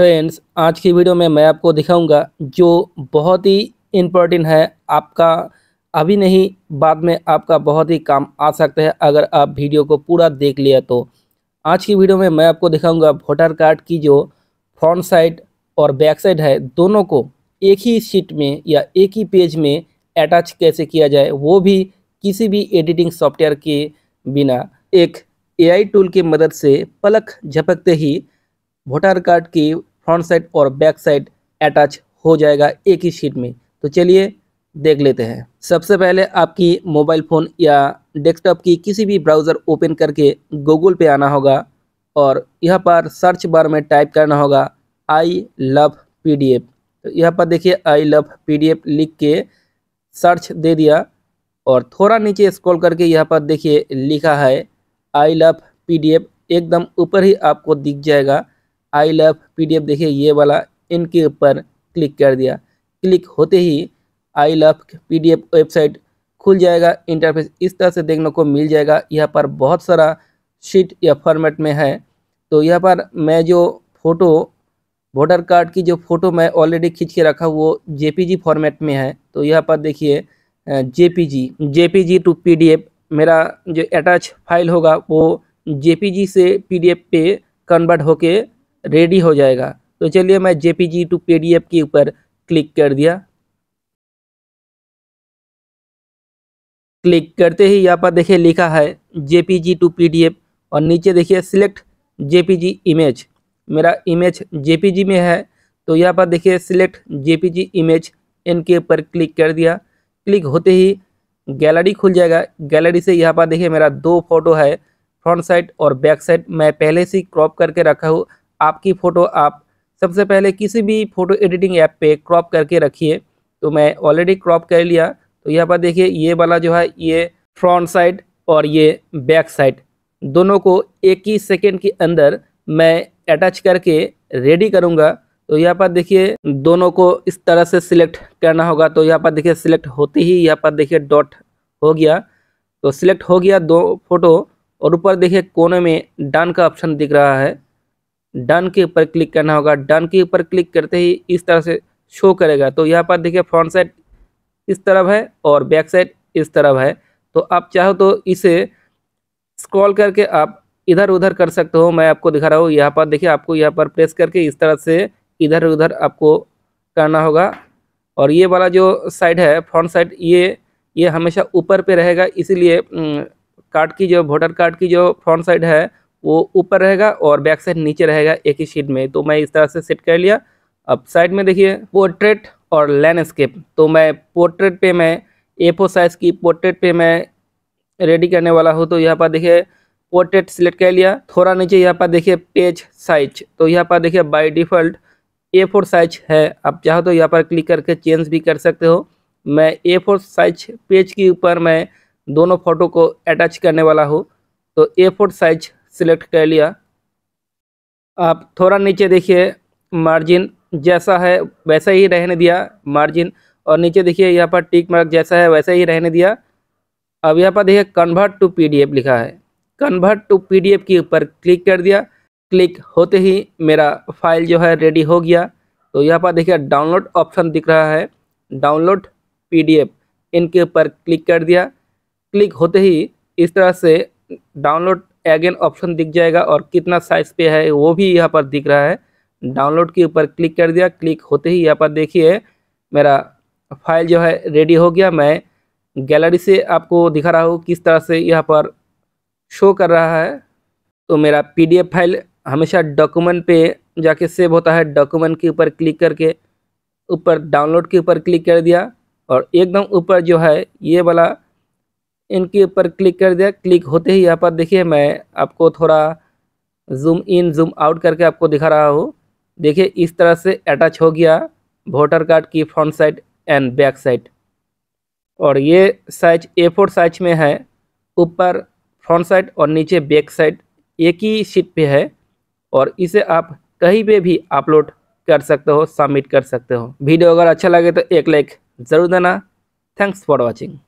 friends आज की video में मैं आपको दिखाऊंगा जो बहुत ही इम्पोर्टेंट है आपका अभी नहीं बाद में आपका बहुत ही काम आ सकता है अगर आप वीडियो को पूरा देख लिया तो आज की वीडियो में मैं आपको दिखाऊंगा वोटर कार्ड की जो फ्रंट साइड और बैक साइड है दोनों को एक ही शीट में या एक ही पेज में अटैच कैसे किया जाए वो भी किसी भी एडिटिंग सॉफ्टवेयर के बिना एक ए टूल की मदद से पलक झपकते ही वोटर कार्ड की फ्रंट साइड और बैक साइड अटैच हो जाएगा एक ही शीट में तो चलिए देख लेते हैं सबसे पहले आपकी मोबाइल फ़ोन या डेस्कटॉप की किसी भी ब्राउज़र ओपन करके गूगल पे आना होगा और यहाँ पर सर्च बार में टाइप करना होगा आई लव एफ तो यहाँ पर देखिए आई लव एफ लिख के सर्च दे दिया और थोड़ा नीचे स्क्रॉल करके यहाँ पर देखिए लिखा है आई लव एफ एकदम ऊपर ही आपको दिख जाएगा आई लव पीडीएफ देखिए ये वाला इनके ऊपर क्लिक कर दिया क्लिक होते ही आई लव पीडीएफ वेबसाइट खुल जाएगा इंटरफेस इस तरह से देखने को मिल जाएगा यहाँ पर बहुत सारा शीट या फॉर्मेट में है तो यहाँ पर मैं जो फ़ोटो वोटर कार्ड की जो फ़ोटो मैं ऑलरेडी खींच के रखा वो जे फॉर्मेट में है तो यहाँ पर देखिए पी जेपीजी टू पीडीएफ मेरा जो अटैच फाइल होगा वो जेपीजी से पीडीएफ पे कन्वर्ट होके रेडी हो जाएगा तो चलिए मैं जी टू पी के ऊपर क्लिक कर दिया क्लिक करते ही यहाँ पर देखिए लिखा है जी टू पी और नीचे देखिए सिलेक्ट जी इमेज मेरा इमेज जी में है तो यहाँ पर देखिए सिलेक्ट जी इमेज इनके ऊपर क्लिक कर दिया क्लिक होते ही गैलरी खुल जाएगा गैलरी से यहाँ पर देखिए मेरा दो फोटो है फ्रंट साइड और बैक साइड मैं पहले से क्रॉप करके रखा हूँ आपकी फ़ोटो आप सबसे पहले किसी भी फ़ोटो एडिटिंग ऐप पे क्रॉप करके रखिए तो मैं ऑलरेडी क्रॉप कर लिया तो यहाँ पर देखिए ये वाला जो है ये फ्रंट साइड और ये बैक साइड दोनों को एक ही सेकेंड के अंदर मैं अटैच करके रेडी करूँगा तो यहाँ पर देखिए दोनों को इस तरह से सिलेक्ट करना होगा तो यहाँ पर देखिए सिलेक्ट होते ही यहाँ पर देखिए डॉट हो गया तो सिलेक्ट हो गया दो फोटो और ऊपर देखिए कोने में डन का ऑप्शन दिख रहा है डन के ऊपर क्लिक करना होगा डन के ऊपर क्लिक करते ही इस तरह से शो करेगा तो यहाँ पर देखिए फ्रंट साइड इस तरफ है और बैक साइड इस तरफ है तो आप चाहो तो इसे स्क्रॉल करके आप इधर उधर कर सकते हो मैं आपको दिखा रहा हूँ यहाँ पर देखिए आपको यहाँ पर प्रेस करके इस तरह से इधर उधर आपको करना होगा और ये वाला जो साइड है फ्रंट साइड ये ये हमेशा ऊपर पे रहेगा इसीलिए कार्ड की जो वोटर कार्ड की जो फ्रंट साइड है वो ऊपर रहेगा और बैक साइड नीचे रहेगा एक ही शीट में तो मैं इस तरह से सेट कर लिया अब साइड में देखिए पोर्ट्रेट और लैंडस्केप तो मैं पोर्ट्रेट पे मैं ए फोर साइज़ की पोर्ट्रेट पे मैं रेडी करने वाला हूँ तो यहाँ पर देखिए पोर्ट्रेट सिलेक्ट कर लिया थोड़ा नीचे यहाँ पर देखिए पेज साइज तो यहाँ पर देखिए by default A four size है आप चाहो तो यहाँ पर क्लिक करके चेंज भी कर सकते हो मैं ए फोर साइज पेज के ऊपर मैं दोनों फ़ोटो को अटैच करने वाला हूँ तो ए फोर साइज सिलेक्ट कर लिया आप थोड़ा नीचे देखिए मार्जिन जैसा है वैसा ही रहने दिया मार्जिन और नीचे देखिए यहाँ पर टिक मार्क जैसा है वैसा ही रहने दिया अब यहाँ पर देखिए कन्वर्ट टू पीडीएफ लिखा है कन्वर्ट टू पीडीएफ के ऊपर क्लिक कर दिया क्लिक होते ही मेरा फाइल जो है रेडी हो गया तो यहाँ पर देखिए डाउनलोड ऑप्शन दिख रहा है डाउनलोड पीडीएफ इनके ऊपर क्लिक कर दिया क्लिक होते ही इस तरह से डाउनलोड अगेन ऑप्शन दिख जाएगा और कितना साइज पे है वो भी यहाँ पर दिख रहा है डाउनलोड के ऊपर क्लिक कर दिया क्लिक होते ही यहाँ पर देखिए मेरा फाइल जो है रेडी हो गया मैं गैलरी से आपको दिखा रहा हूँ किस तरह से यहाँ पर शो कर रहा है तो मेरा पीडीएफ फाइल हमेशा डॉक्यूमेंट पे जाके सेव होता है डॉक्यूमेंट के ऊपर क्लिक करके ऊपर डाउनलोड के ऊपर क्लिक कर दिया और एकदम ऊपर जो है ये वाला इनके ऊपर क्लिक कर दिया क्लिक होते ही यहाँ पर देखिए मैं आपको थोड़ा जूम इन जूम आउट करके आपको दिखा रहा हूँ देखिए इस तरह से अटैच हो गया वोटर कार्ड की front side and back side और ये साइज ए फोर साइज में है ऊपर फ्रंट साइड और नीचे बैक साइड एक ही शीट पे है और इसे आप कहीं पे भी अपलोड कर सकते हो सबमिट कर सकते हो वीडियो अगर अच्छा लगे तो एक लाइक ज़रूर देना थैंक्स फॉर वॉचिंग